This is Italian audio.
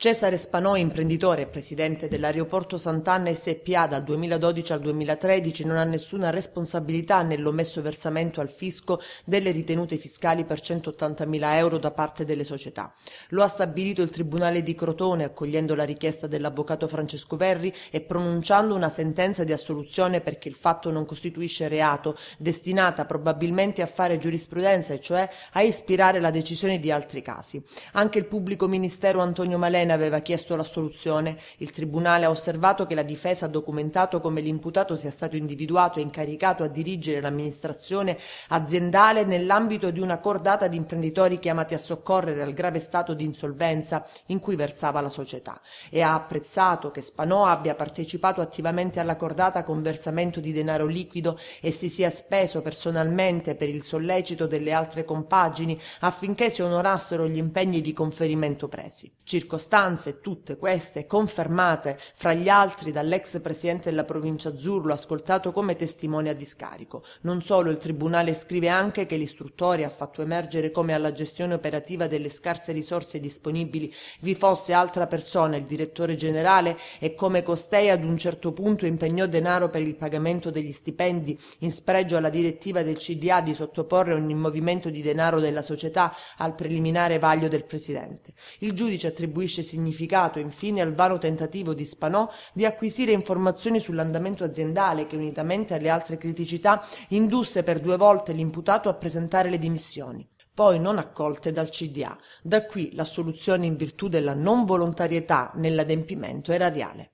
Cesare Spanò, imprenditore e presidente dell'Aeroporto Sant'Anna SPA dal 2012 al 2013, non ha nessuna responsabilità nell'omesso versamento al fisco delle ritenute fiscali per 180.000 euro da parte delle società. Lo ha stabilito il Tribunale di Crotone, accogliendo la richiesta dell'avvocato Francesco Verri e pronunciando una sentenza di assoluzione perché il fatto non costituisce reato, destinata probabilmente a fare giurisprudenza e cioè a ispirare la decisione di altri casi. Anche il pubblico ministero Antonio Malena Bene aveva chiesto l'assoluzione. Il tribunale ha osservato che la difesa ha documentato come l'imputato sia stato individuato e incaricato a dirigere l'amministrazione aziendale nell'ambito di una cordata di imprenditori chiamati a soccorrere al grave stato di insolvenza in cui versava la società e ha apprezzato che Spanò abbia partecipato attivamente alla cordata con versamento di denaro liquido e si sia speso personalmente per il sollecito delle altre compagini affinché si onorassero gli impegni di conferimento presi. Circostanza istanze, tutte queste, confermate fra gli altri dall'ex presidente della provincia Azzurro, ascoltato come testimone a discarico. Non solo, il Tribunale scrive anche che l'istruttore ha fatto emergere come alla gestione operativa delle scarse risorse disponibili vi fosse altra persona, il direttore generale, e come costei ad un certo punto impegnò denaro per il pagamento degli stipendi in spregio alla direttiva del CDA di sottoporre ogni movimento di denaro della società al preliminare vaglio del presidente. Il giudice attribuisce significato infine al vano tentativo di Spanò di acquisire informazioni sull'andamento aziendale che unitamente alle altre criticità indusse per due volte l'imputato a presentare le dimissioni poi non accolte dal CDA. Da qui l'assoluzione in virtù della non volontarietà nell'adempimento erariale.